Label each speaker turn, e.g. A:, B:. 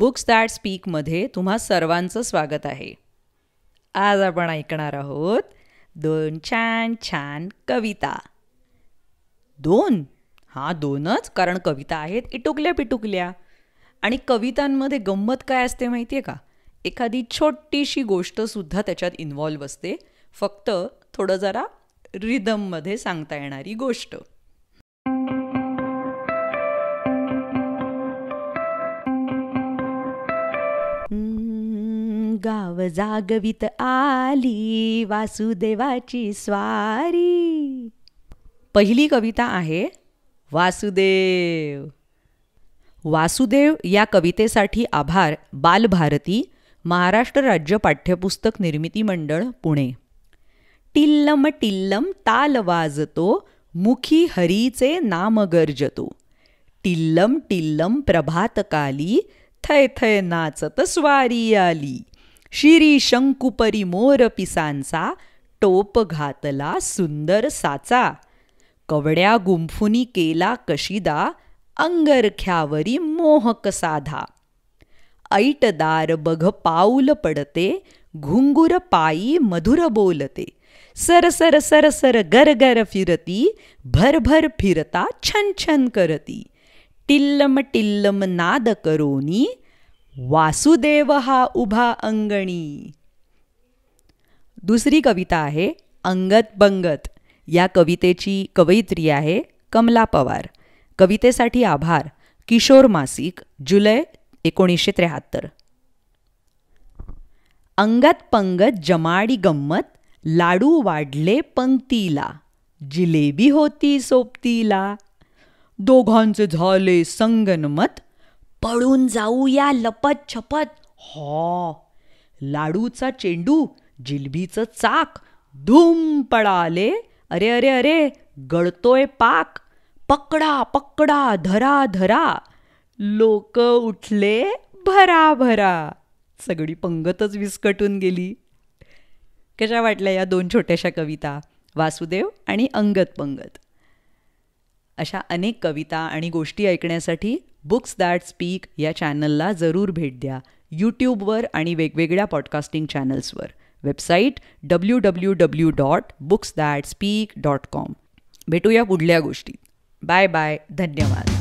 A: books that स्पीकमध्ये तुम्हा सर्वांचं स्वागत आहे आज आपण ऐकणार आहोत दोन छान छान कविता दोन हां दोनच कारण कविता आहेत इटुकल्या पिटुकल्या आणि कवितांमध्ये गंमत काय असते माहिती आहे का एखादी छोटीशी गोष्टसुद्धा त्याच्यात इन्व्हॉल्व असते फक्त थोडं जरा रिदममध्ये सांगता येणारी गोष्ट गाव जागवित आली वासुदेवाची स्वारी पहिली कविता आहे वासुदेव वासुदेव या कवितेसाठी आभार बालभारती महाराष्ट्र राज्य पाठ्यपुस्तक निर्मिती मंडळ पुणे टिल्लम टिल्लम ताल वाजतो मुखी हरीचे नाम गर्जतो टिल्लम टिल्लम प्रभातकाली थय थय नाचत स्वारी आली शिरी शंकुपरी मोर पिसांचा टोप घातला सुंदर साचा कवड्या गुंफुनी केला कशिदा अंगरख्यावरी मोहक साधा ऐटदार बघ पाऊल पडते घुंगुर पायी मधुर बोलते सर सर सर सरसर गर फिरती भर भर फिरता छन करती टिल्लम टिल्लम नाद करोनी वासुदेव हा उभा अंगणी दुसरी कविता आहे अंगत बंगत या कवितेची कवयित्री आहे कमला पवार कवितेसाठी आभार किशोर मासिक जुलै एकोणीसशे त्र्याहत्तर अंगत पंगत जमाडी गंमत लाडू वाढले पंक्तीला जिलेबी होती सोपतीला दोघांचे झाले संगनमत पळून जाऊया लपत छपत हो लाडूचा चेंडू जिलबीचं चाक धूम पळाले अरे अरे अरे गळतोय पाक पकडा पकडा धरा धरा लोक उठले भरा भरा सगळी पंगतच विस्कटून गेली कशा वाटल्या या दोन छोट्याशा कविता वासुदेव आणि अंगत पंगत अशा अनेक कविता आणि गोष्टी ऐकण्यासाठी बुक्स दॅट स्पीक या चॅनलला जरूर भेट द्या यूट्यूबवर आणि वेगवेगळ्या पॉडकास्टिंग चॅनल्सवर website W W W dot books that speak dot com भेटूया पुढल्या गोष्टीत बाय बाय धन्यवाद